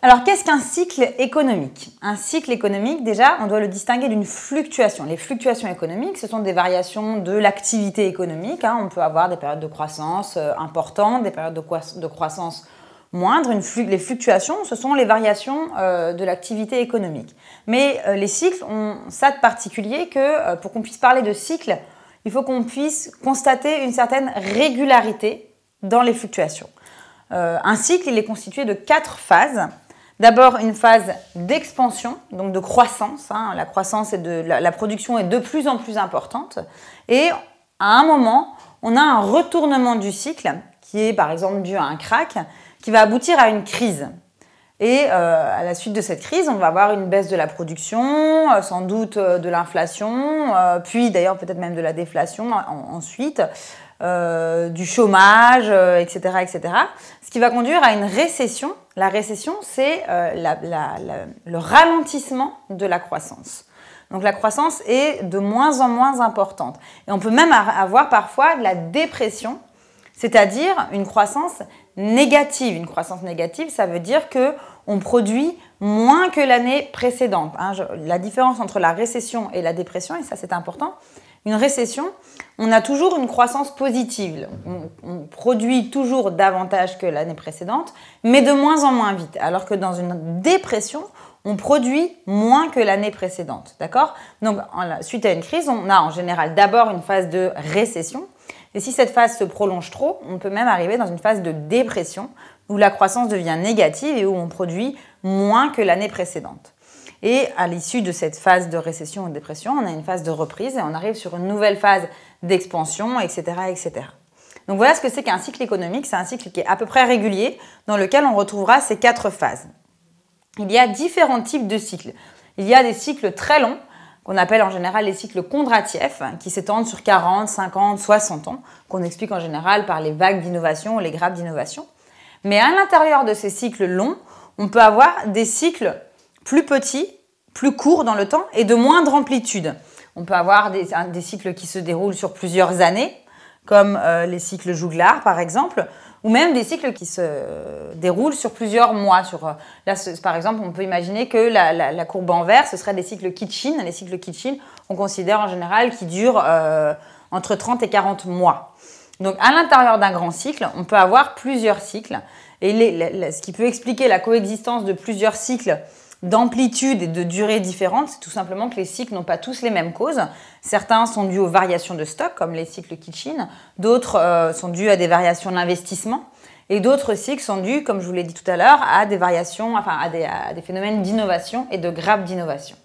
Alors qu'est-ce qu'un cycle économique Un cycle économique, déjà, on doit le distinguer d'une fluctuation. Les fluctuations économiques, ce sont des variations de l'activité économique. Hein. On peut avoir des périodes de croissance euh, importantes, des périodes de, croissance moindres. les fluctuations, ce sont les variations euh, de l'activité économique. Mais euh, les cycles ont ça de particulier que pour qu'on puisse parler de cycle, il faut qu'on puisse constater une certaine régularité dans les fluctuations. un cycle, il est constitué de quatre phases D'abord une phase d'expansion, donc de croissance. Hein. la croissance et de la, production est de plus en plus importante. Et à un moment, on a un retournement du cycle qui est par exemple dû à un crack, qui va aboutir à une crise. Et euh, à la suite de cette crise, on va avoir une baisse de la production, euh, sans doute euh, de l'inflation, puis d'ailleurs peut-être même de la déflation ensuite. Euh, du chômage, etc., euh, etc. Ce qui va conduire à une récession. La récession, c'est euh, le ralentissement de la croissance. Donc la croissance est de moins en moins importante. Et on peut même avoir parfois de la dépression, c'est-à-dire une croissance négative. Une croissance négative, ça veut dire que on produit moins que l'année précédente. Hein. la différence entre la récession et la dépression, et ça c'est important, une récession, on a toujours une croissance positive. On, produit toujours davantage que l'année précédente, mais de moins en moins vite. Alors que dans une dépression, on produit moins que l'année précédente. D'accord Donc, en, suite à une crise, on a en général d'abord une phase de récession. Et si cette phase se prolonge trop, on peut même arriver dans une phase de dépression où la croissance devient négative et où on produit moins que l'année précédente. Et à l'issue de cette phase de récession ou de dépression, on a une phase de reprise et on arrive sur une nouvelle phase d'expansion, etc., etc. Donc voilà ce que c'est qu'un cycle économique. C'est un cycle qui est à peu près régulier, dans lequel on retrouvera ces quatre phases. Il y a différents types de cycles. Il y a des cycles très longs, qu'on appelle en général les cycles Kondratiev, hein, qui s'étendent sur 40, 50, 60 ans, qu'on explique en général par les vagues d'innovation ou les grappes d'innovation. Mais à l'intérieur de ces cycles longs, on peut avoir des cycles plus petits, plus courts dans le temps et de moindre amplitude. On peut avoir des, cycles qui se déroulent sur plusieurs années, comme euh, les cycles Jouglard, par exemple, ou même des cycles qui se déroulent sur plusieurs mois. Sur, euh, là, par exemple, on peut imaginer que la, courbe en vert, ce serait des cycles Kitchin. Les cycles Kitchin, on considère en général qu'ils durent euh, entre 30 et 40 mois. Donc à l'intérieur d'un grand cycle, on peut avoir plusieurs cycles. Et ce qui peut expliquer la coexistence de plusieurs cycles d'amplitude et de durée différentes, c'est tout simplement que les cycles n'ont pas tous les mêmes causes. Certains sont dus aux variations de stock, comme les cycles kitchen, d'autres euh, sont dus à des variations d'investissement, et d'autres cycles sont dus, comme je vous l'ai dit tout à l'heure, à des variations, à des, phénomènes d'innovation et de grappes d'innovation.